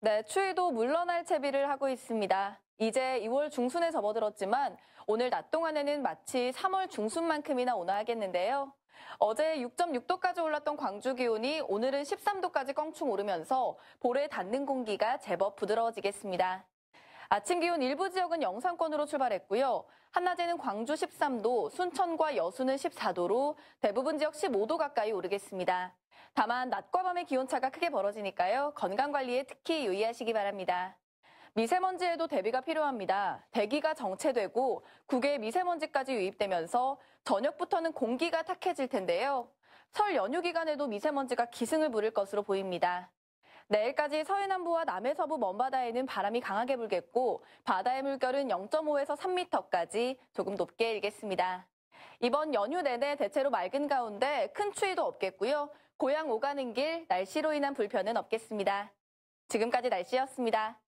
네, 추위도 물러날 채비를 하고 있습니다. 이제 2월 중순에 접어들었지만 오늘 낮 동안에는 마치 3월 중순만큼이나 오나 하겠는데요. 어제 6.6도까지 올랐던 광주 기온이 오늘은 13도까지 껑충 오르면서 볼에 닿는 공기가 제법 부드러워지겠습니다. 아침 기온 일부 지역은 영상권으로 출발했고요. 한낮에는 광주 13도, 순천과 여수는 14도로 대부분 지역 15도 가까이 오르겠습니다. 다만 낮과 밤의 기온차가 크게 벌어지니까요. 건강관리에 특히 유의하시기 바랍니다. 미세먼지에도 대비가 필요합니다. 대기가 정체되고 국외 미세먼지까지 유입되면서 저녁부터는 공기가 탁해질 텐데요. 설 연휴 기간에도 미세먼지가 기승을 부릴 것으로 보입니다. 내일까지 서해남부와 남해서부 먼바다에는 바람이 강하게 불겠고 바다의 물결은 0.5에서 3m까지 조금 높게 일겠습니다. 이번 연휴 내내 대체로 맑은 가운데 큰 추위도 없겠고요. 고향 오가는 길 날씨로 인한 불편은 없겠습니다. 지금까지 날씨였습니다.